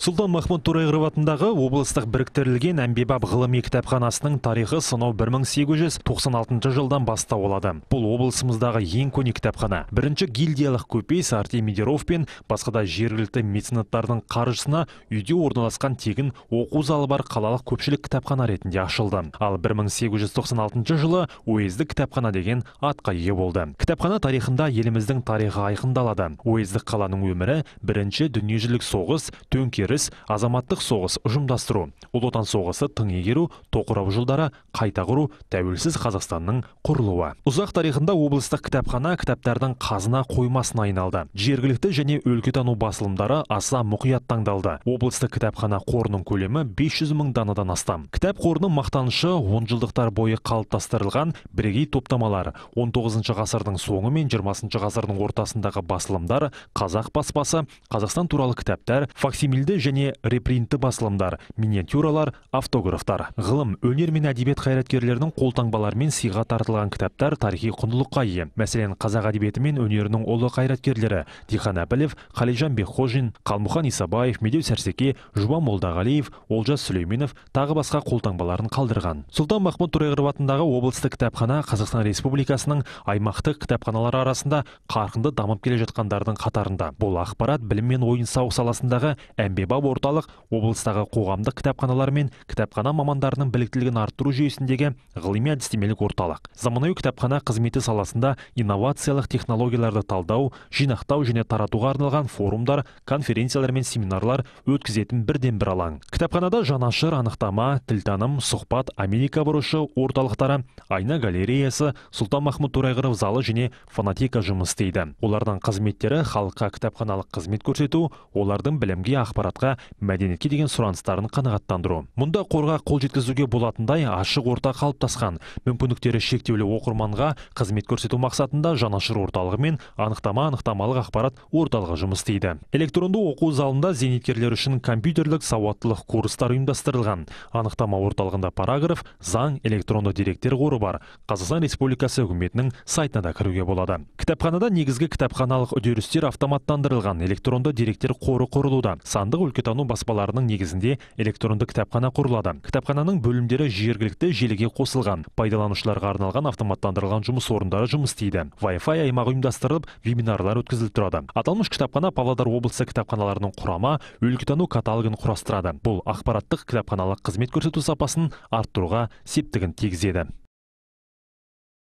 сұлтан махмұт торайғыров атындағы облыстық біріктірілген әмбебап ғылыми кітапханасының тарихы сонау 1896 жылдан бастау алады бұл облысымыздағы ең көне кітапхана бірінші гильдиялық көпес Медеров пен басқа да жергілікті меценаттардың қаржысына үйде орналасқан тегін оқу залы бар қалалық көпшілік кітапхана ретінде ашылды ал 1896 жылы уездік кітапхана деген атқа ие болды кітапхана тарихында еліміздің тарихы айқындалады уездік қаланың өмірі бірінші дүниежүзілік соғыс төңкері азаматтық соғыс ұжымдастыру ұлы отан соғысы тың игеру тоқырау жылдары қайта құру тәуелсіз қазақстанның құрылуы ұзақ тарихында облыстық кітапхана кітаптардың қазына қоймасына айналды жергілікті және өлкетану басылымдары аса мұқият таңдалды облыстық кітапхана қорының көлемі 500 мың данадан астам кітап қорының мақтанышы жылдықтар бойы қалыптастырылған бірегей топтамалар 19 ғасырдың соңы мен жиырмасыншы ғасырдың ортасындағы басылымдар қазақ баспасы қазақстан туралы кітаптар факсимильді және репринтті басылымдар миниатюралар автографтар ғылым өнер мен әдебиет қайраткерлерінің қолтаңбаларымен сыйға тартылған кітаптар тарихи құндылыққа ие мәселен қазақ әдебиеті мен өнерінің ұлы қайраткерлері дихан әбілев қалижан бекхожин қалмұхан исабаев медеу сәрсеке жұбан молдағалиев олжас сүлейменов тағы басқа қолтаңбаларын қалдырған сұлтан махмұт торайғыров атындағы облыстық кітапхана қазақстан республикасының аймақтық кітапханалары арасында қарқынды дамып келе жатқандардың қатарында бұл ақпарат білім мен ойын сауық саласындағы әмбе орталық облыстағы қоғамдық кітапханалар мен кітапхана мамандарының біліктілігін арттыру жүйесіндегі ғылыми әдістемелік орталық заманауи кітапхана қызметі саласында инновациялық технологияларды талдау жинақтау және таратуға арналған форумдар конференциялар мен семинарлар өткізетін бірден бір алаң кітапханада жанашыр анықтама тілтаным сұхбат америка бұрышы орталықтары айна галереясы сұлтанмахмұт торайғыров залы және фонотека жұмыс істейді олардың қызметтері халыққа кітапханалық қызмет көрсету олардың білімге ақпарат мәдениетке деген сұраныстарын қанағаттандыру мұнда қорға қол жеткізуге болатындай ашық орта қалыптасқан мүмкіндіктері шектеулі оқырманға қызмет көрсету мақсатында жанашыр орталығы мен анықтама анықтамалық ақпарат орталығы жұмыс істейді электронды оқу залында зейнеткерлер үшін компьютерлік сауаттылық курстар ұйымдастырылған анықтама орталығында параграф заң электронды деректер қоры бар қазақстан республикасы үкіметінің сайтына да кіруге болады кітапханада негізгі кітапханалық үдерістер автоматтандырылған электронды деректер қоры құрылуда сандық өлкетану баспаларының негізінде электронды кітапхана құрылады кітапхананың бөлімдері жергілікті желіге қосылған пайдаланушыларға арналған автоматтандырылған жұмыс орындары жұмыс істейді вай фай аймағы ұйымдастырылып вебинарлар өткізіліп тұрады аталмыш кітапхана павлодар облысы кітапханаларының құрама өлкетану каталогын құрастырады бұл ақпараттық кітапханалық қызмет көрсету сапасын арттыруға септігін тигізеді